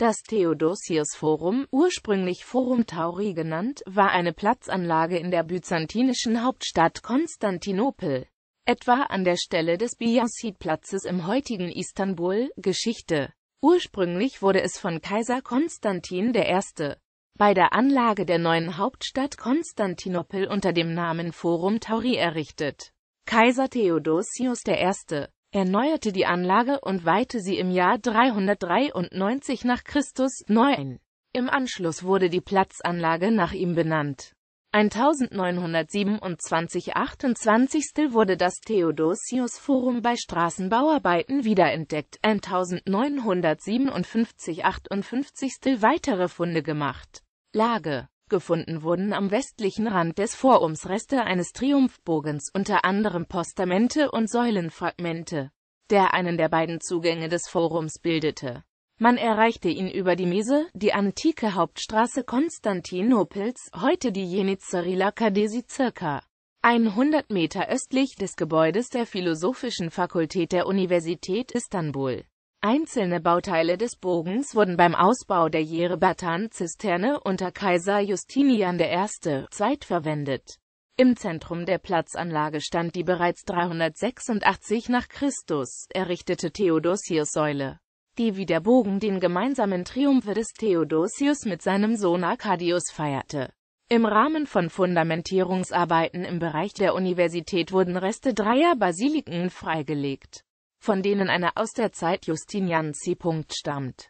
Das Theodosius-Forum, ursprünglich Forum Tauri genannt, war eine Platzanlage in der byzantinischen Hauptstadt Konstantinopel, etwa an der Stelle des Biyasid-Platzes im heutigen Istanbul. Geschichte Ursprünglich wurde es von Kaiser Konstantin I. bei der Anlage der neuen Hauptstadt Konstantinopel unter dem Namen Forum Tauri errichtet. Kaiser Theodosius I erneuerte die Anlage und weihte sie im Jahr 393 nach Christus neu ein. Im Anschluss wurde die Platzanlage nach ihm benannt. 1927 28. wurde das Theodosius-Forum bei Straßenbauarbeiten wiederentdeckt, 1957 58. weitere Funde gemacht. Lage Gefunden wurden am westlichen Rand des Forums Reste eines Triumphbogens, unter anderem Postamente und Säulenfragmente, der einen der beiden Zugänge des Forums bildete. Man erreichte ihn über die Mese, die antike Hauptstraße Konstantinopels, heute die Jenizarila Kadesi circa 100 Meter östlich des Gebäudes der Philosophischen Fakultät der Universität Istanbul. Einzelne Bauteile des Bogens wurden beim Ausbau der jerebatan zisterne unter Kaiser Justinian I. verwendet. Im Zentrum der Platzanlage stand die bereits 386 nach Christus errichtete Theodosius-Säule, die wie der Bogen den gemeinsamen Triumph des Theodosius mit seinem Sohn Arcadius feierte. Im Rahmen von Fundamentierungsarbeiten im Bereich der Universität wurden Reste dreier Basiliken freigelegt von denen einer aus der Zeit Justinian c. stammt